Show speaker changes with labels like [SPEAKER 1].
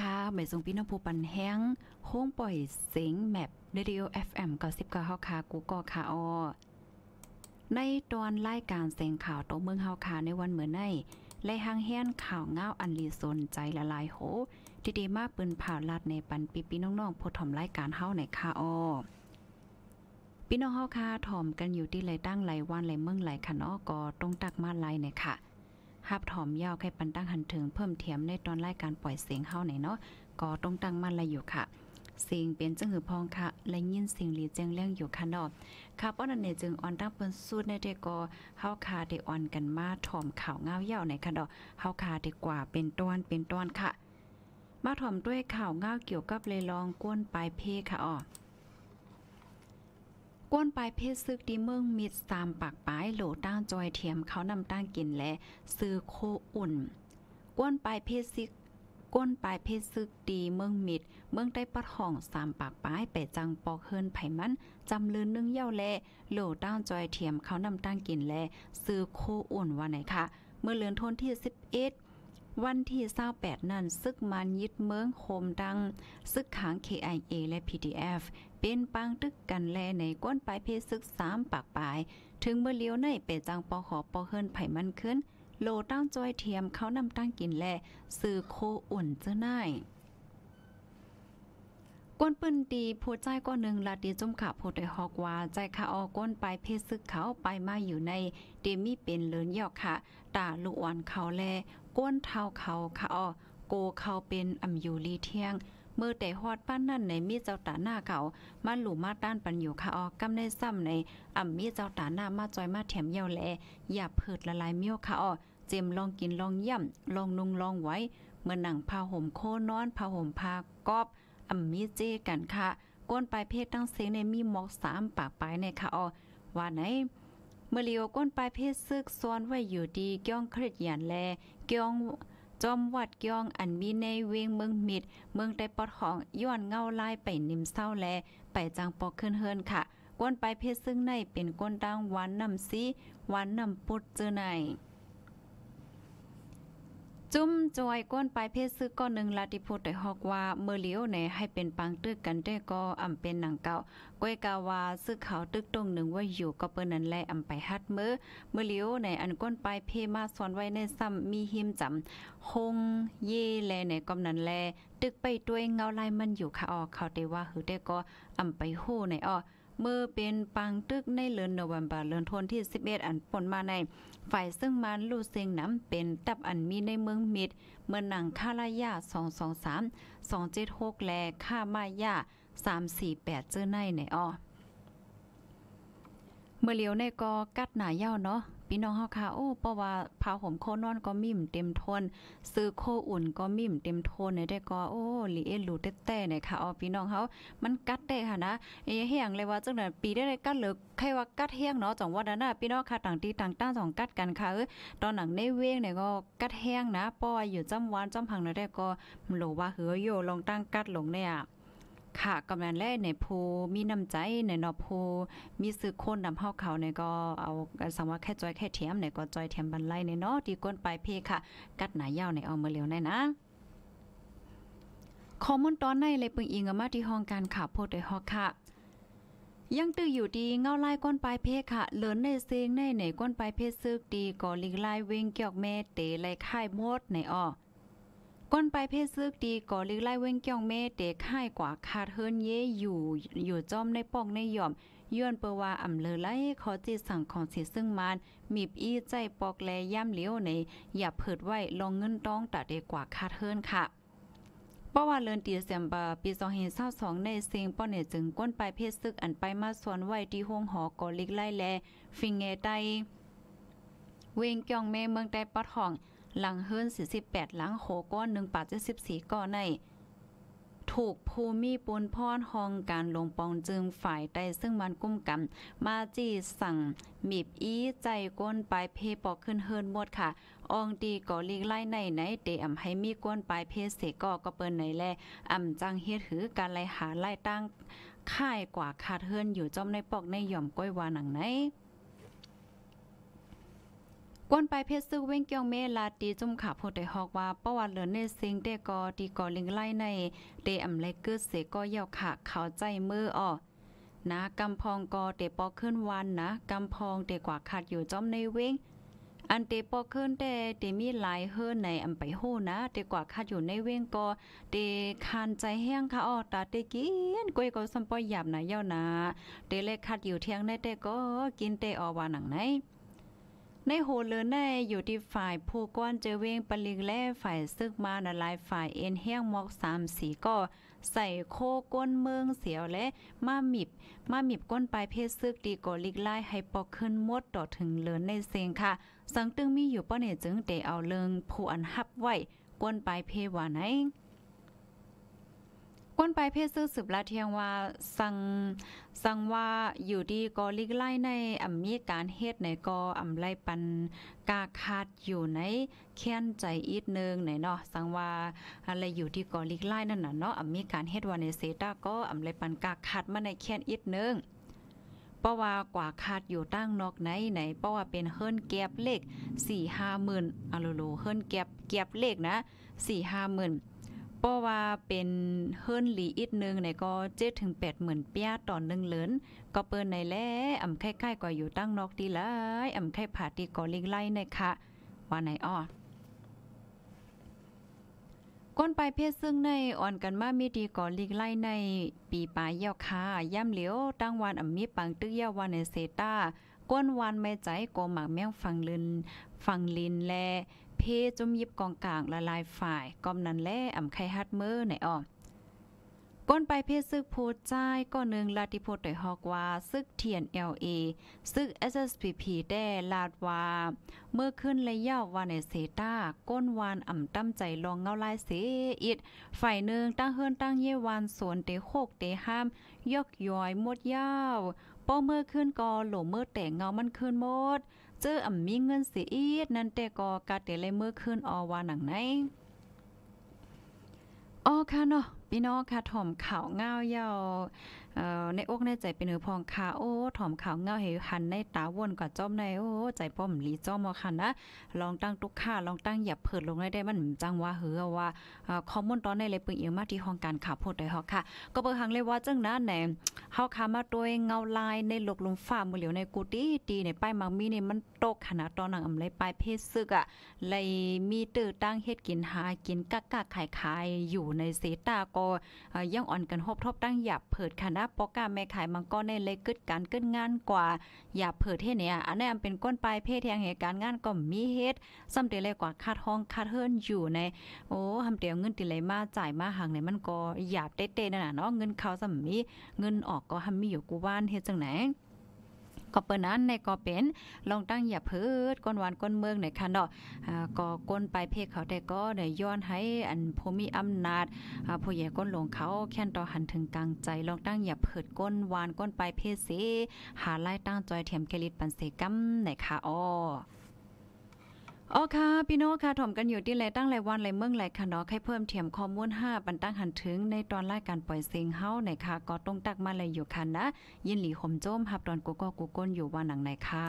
[SPEAKER 1] ค่ะไม่ทรงพี่น้องผู้ปันแห้งโค้งปล่อยเสียงแมปเรดิโอ FM 99เฮาคา กูก็คาอในตอนรายการเสียงข่าวโตเมืองเฮาคาในวันเหมือนในและหางแหนข่าวเงาอันลีสน ใจละลายโห ทีดีมากปืนผ่าลัดในปันปีปีน้องๆผู้ถ่อมรายการเฮาในคาอพี่น้องเฮาคาถ่อมกันอยู่ที่ไรตั้งไรวันไรเมืองไรค่ะเนาะก็ต้องตักมาไ่เนี่ยค่ะฮับถอมยาวใค่ปันตั้งหันถึงเพิ่มเทียมในตอนรายการปล่อยเสียงเข้าไหนเนาะ ก็ต้องตั้งมั่นละอยู่ค่ะเสียงเป็นจังหือพองค่ะ และยินเสียงหลีแจงเรื่องอยู่ค่ะเนาะค่ะป้อนเนี่ยจึงอ่อนตั้งเปิ้นสูดในเดกอเฮาคาเดออนกันมาถอมข่าวเงาเย่าในค่ะเนาะเฮาคาเดกว่าเป็นต้นเป็นต้นค่ะ มาถอมด้วยข่าวเงาเกี่ยวกับเลยลองก้นปลายเพค่ะอ๋อกวนปลายเพศซึกดีเมืองมิดตามปากปลายโหลตั้งจอยเทียมเขานำตั้งกินและ ซื้อโคอุ่น กวนปลายเพศซึกก้นปลายเพศซึกดีเมืองมิดเมืองได้ปะห้องสามปากป้ายไปจังปอกเฮินไผมันจำเลือนนึ่งเย่าแลโหลั้งจอยเทียมเขานำตั้งกินแลซื้อโคอุ่นวันไหน คะเมื่อเลือนทน ที่สิบเอ็ดวันที่28นั้นซึกมันยึดเมืองโคมดังซึกขาง KIA และ PDF เป็นปังตึกกันแลในก้นปลายเพศศึก 3 ปากปลาย ถึงเมื่อเลี้ยวในเปจังปอขอปอเฮินไผ่มันขึ้น โลตั้งจอยเทียมเขานำตั้งกินแลสื่อโคอุ่นเจ้าหน่ายก้นปืนดีผู้ใจก้อนหนึ่งลาดีจุ่มขาผู้ใดฮอกว่า ใจขาออก้นไปเพศซึกเขาไปมาอยู่ใน เดมี่เป็นเลินยอกค่ะ ตาลุวอนเขาแลก้นเท้าเขาขาออโกเขาเป็นอัมอยู่ลีเที่ยง เมื่อแต่ฮอดป้านนั่นในมีเจ้าตาหน้าเขามาหลูมมาต้านปัญอยู่ค่ะออกกำได้ซ้ำในอ่ำมีเจ้าตาหน้ามาจอยมาแถมเยาแล อย่าเพิดละลายเมี่ยวค่ะออเจมลองกินลองย่ำลองนุ่งลองไว้ เมื่อหนังผ้าห่มโคนอนผ้าห่มผ้ากอบอัำมีเจกันค่ะ ก้นปลายเพศตั้งเซีงในมีหมอกสามปากปลายในค่ะออว่าไหนเมื่อเลียวก้นปลายเพศซึกซ้อนไว้อยู่ดีเกี้ยงเครียดหยนแลเกี้ยงจอมวัดกยองอันมีในเวงเมืองมิดเมืองได้ปอดของย้อนเงาลายไปนิ่มเศร้าแลไปจังปอกขึ้นเฮินค่ะ ก้นปลายเพศซึ่งในเป็นก้นดังหวานนำซีหวานนำปุดเจอไหนจุ้มจอยก้นปลายเพศซื้อก้อนหนึ่งลาติพูดแต่ฮอกว่าเมื่อเลี้ยวในให้เป็นปังตึกกันได้ก็อำเป็นหนังเก่าก้อยกาวาซื้อเขาตึกตรงหนึ่งว่าอยู่ก็เปิ้นนั้นแลอำไปฮัดมือเมื่อเลี้ยวเนอันก้นปลายเพมาสอนไว้ในซ้ำมีหิมจำคงเย่แลเนก็นั้นแลตึกไปด้วยเงาลายมันอยู่ค่ะออเขาได้ว่าหือได้ก็อำไปหู้ในออเมื่อเป็นปัง ตึก ในเลือนโนวันบาเลือนทนที่ 11 อันปนมาใน ฝ่ายซึ่งมันลูเซิงน้ำเป็นตับอันมีในเมืองมิดเมื่อหนังค่าลายา 223 276 แลค่ามายา 348 เจอในในอ้อเมื่อเลียว ในกอกัดหนาเย้าเนาะพี่น้องเฮาค่ะโอ้เพราะว่าผ้าห่มโคนอนก็มิ่มเต็มทนซื้อโคอุ่นก็มิ่มเต็มทนในได้ก็โอ้ลีเอลูเต้ๆเนี่ยค่ะอ๋อพี่น้องเฮามันกัดได้ค่ะนะเอ้เฮียงเลยว่าจังนั้นปีได้กัดเหลือใครว่ากัดเฮียงเนาะจังว่านั้นน่ะพี่น้องค่ะต่างตีต่างต้านสองกัดกันค่ะเออตอนหนังในเวงเนี่ยก็กัดฮห้งนะป้ออยู่จ้ำวานจ้ำพังในได้ก็หลว่าเหือโยลองตั้งกัดลงเนี่ยค่ะกำาลังแกในภูมีน้ำใจในนอภูมีซื้อคนนำาเฮาเขาในก็เอาสังว่าแค่จอยแค่เทียมในก็ จอยเทียมบันไลในนอดีก้นปลายเพค่ะกัด หนายาวในเอามาเร็วแน่นะคอมมอนตอนในเลยปึงอิงมา ที่ห้องการข่าวโพดโดยฮอกค่ะ ยังตื้ออยู่ดีเงาลายก้นปลายเพคค่ะเลินในเซียงในในก้นปลายเพชซึกดีก่อลิงลายเวงเกี่ยวแม่เตะไไข่มดในอ้อก้นไปเพศซึกดีก่อลึกไล่เว้งเกี่ยงเมเตค่ายกว่าคาดเฮินเย่อยู่อยู่จอมในป้องในหย่อมย้อนเปว่าอ่ำเลอไล่ขอจิตสั่งของเสียซึ่งมานมีบอี้ใจปอกแลย่ำเลี้ยวใน อย่าเผิดไว้ลองเงินต้องตัดเดกว่าคาดเฮินค่ะเพราะว่าเลือนตีเสียมบาปีสองเห็นเศร้าสองในเซิงป้อนเนี่ยจึงก้นไปเพศซึกอันไปมาสวนไว้ที่ห้องหอก่อลิกไล่แล ฟิงเงใตเวงเกี่ยงเมเมืองใต้ปัดห้องหลังเฮิรนสสิบแปดหลังโขก้อนหนึ่งปาเจ็ดสิบสี่ก้อนใน ถูกภูมิปูนพอนห้องการลงปองจึงฝ่ายใดซึ่งมันกุ้มกันมาจีสั่งมีบอี้ใจก้นปลายเพปอกขึ้นเฮินหมดค่ะอองดีก่อลีกไล่ในไหนเตอำให้มีก้นปลายเพเสก็ก็เปิ้นไหนแลอำจังเฮ็ดหือการไล่หาไล่ตั้งค่ายกว่าขาดเฮินอยู่จอมในปอกในหย่อมก้อยว่าหนังไหนกวนไปเพชรซื้อเว้งเกียวเมลาตีจุ่มขาโพดได้ฮอกว่าประวัติเหลือในซิงเดกอตีกอลิงไล่ในเดอำไลกอร์เสก็เยาะวขาเขาใจมือออนะกำพองกอเตปอขึ้นวันนะกำพองเตกว่าขาดอยู่จอมในเว้งอันเตปอขึ้นแต่เตมีหลายเฮือนในอำไปโหนะเตกว่าขาดอยู่ในเว้งกอเตคานใจแห้งค่ะออตาเตกินกวยก็สัมปอยหยาบนะเย้านะเตเลขาดอยู่เที่ยงในเตก็กินเตออวานังไหนในโหเลอในอยู่ที่ฝ่ายผู้ก้อนเจอเวงปลิงแล่ฝ่ายซึกมานะลายฝ่ายเอ็นแห้งมอกสามสีก็ ใส่โคก้นเมืองเสียวและ มาหมิบ มาหมิบก้นปลายเพศซึกดีก็ลิกไล่ให้ปอกขึ้นมดต่อถึงเลินในเซงค่ะสังตึงมีอยู่ป้อเนี่ยจึงเตเอาเลิงผู้อันฮับไหวก้นปลายเพวาเองก้นไปเพศซื้อสืบลาเทียงว่าสัง สังว่าอยู่ดีก็ลิกไล่ในอ่ำมีการเฮ็ดในก็อ่ำไล่ปันกาคาดอยู่ในแค้นใจอีดนึงไหนเนาะสังว่าอะไรอยู่ที่ก็ลิกไล่นั่นน่ะเนาะอ่ำมีการเฮ็ดวันในเซตาก็อ่ำไล่ปันกาคาดมาในแค้นอีดนึงเพราะว่ากว่าคาดอยู่ตั้งนอกไหนไหนเพราะว่าเป็นเฮิรนแก็บเลขสี่ห้าหมื่นอะโลโลเฮิรนแก็บแก็บเลขนะสี่ห้าหมื่นพราะว่าเป็นเฮิรนหลีอีกนึ่งในก็เจ็ดถึงแปดหมื่นเปียต่อหนึ่งเลนก็เปิดในแลอ่ำไข่ๆก็อยู่ตั้งนอกดีหลายอ่ำไข่ผาตีก็ลิงไล่ในค่ะว่าไหนอ้อก้นปลายเพศซึ่งในอ่อนกันมามีดีก่อลีกไล่ในปีปลายเยา่วคาย่ำเหลียวตั้งวันอ่ำมีปังตึ้เยาวันในเซตาก้นวันไม่ใจโกหมักแมวฟังลิน ฟังลินแลเพจุมยิบกองกลาง ละลายฝ่ายก้มนันแล่อ่ำไข่ฮัดเมื่อไหนอ่อก้นไปเพศซึกโูดใจก็หนึ่งลาติโพดต่อยฮอกว่าซึกเทียน LA ซึก SSPP ได้ลาดว่า เมื่อขึ้นเลยย่าวานในเซตาก้นวานอ่ำตั้มใจลองเงาลายเสอิด ฝ่ายหนึ่งตั้งเฮือนตั้งเยวานสวนเตโคกเตห้ามยกย้อยมดยาวป้อเมื่อขึ้นก็หลเมื่อแต่งเงามันขึ้นหมดจื้ออ่ำมีเงินสีอีดนั่นแต่ก็กาเตเลยเมื่อคืนอวาหนังไหนอ๋อค่ะเนาะพี่น้องค่ะถ่อมข่าวเงาเยาเอ่อในอกในใจเป็นเอือพองคาโอ้ถ่อมขาวเงาเหวหันในตาวนกว่าจอมในโอ้ใจป้อมลีจอมอคันนะลองตั้งตุกข้าลองตั้งหยับเผิดลงได้ได้มันจังว่าเหอว่าคอมมอนตอนในเลยปึงเอียมาที่ห้องการข่าวโพดได้หอกค่ะ ก็เปิงหังเลยว่าจังน้แหนเฮาคามาตัวเงาลายในหลกลมฝ่ามือเหลียวในกูตี้ตีในป้ายมังมีนี่มันตกขนาดตอนหนังอำเรปลายเพศซึกอ่ะเลยมีตื่อตั้งเฮ็ดกินหากินกักกักขายขายอยู่ในเสตาก็ยังอ่อนกันฮบทบตั้งหยับเผิดคณะปอกกาแม่ขายมังกรในเลยกึดการกึดงานกว่าอย่าเผิดเทเนี่ยอันนี้เป็นก้นปลายเพศแทงเหตุการณ์งาน ก็มีเฮ็ดซ้ำเตเลยกว่าคาดห้องคาดเฮิรนอยู่ใน โอ้ทำเตียวเงินติเลยมาจ่ายมาหังในมันก็หยาบเต้ๆนั่นน่ะเนาะเงินเขาสมมมีเงินออกก็ทำมีอยู่กูว่านเฮ็ดจังไหนก็เปิดนั้นในก็เป็นลองตั้งอย่าเพิดก้นหวานก้นเมืองในคัะเนาะก็ก้นไปเพกเขาแต่ก็ได้ย้อนให้อันผู้มีอำนาจผู้ใหญ่ก้นหลวงเขาแค้นต่อหันถึงกลางใจ ลองตั้งอย่าเพิดก้นหวานก้นไปเพศเสหาไล่ตั้งจอยเถียมเกลิดปันเสกัมในคาะอ้ออ๋อค่ะพี่น้องค่ะถ่อมกันอยู่ที่ไรตั้งไรวันไรเมืองไรค่ะเนาะ ให้เพิ่มเทียมข้อมูล5บันตั้งหันถึงในตอนรายการปล่อยเสียงเฮาในค่ะ ก็ต้องตักมาเลยอยู่ค่ะนะ ยินหลีขมโจมฮับตอนกูก็กูก้นอยู่ว่าหนังไหนค่ะ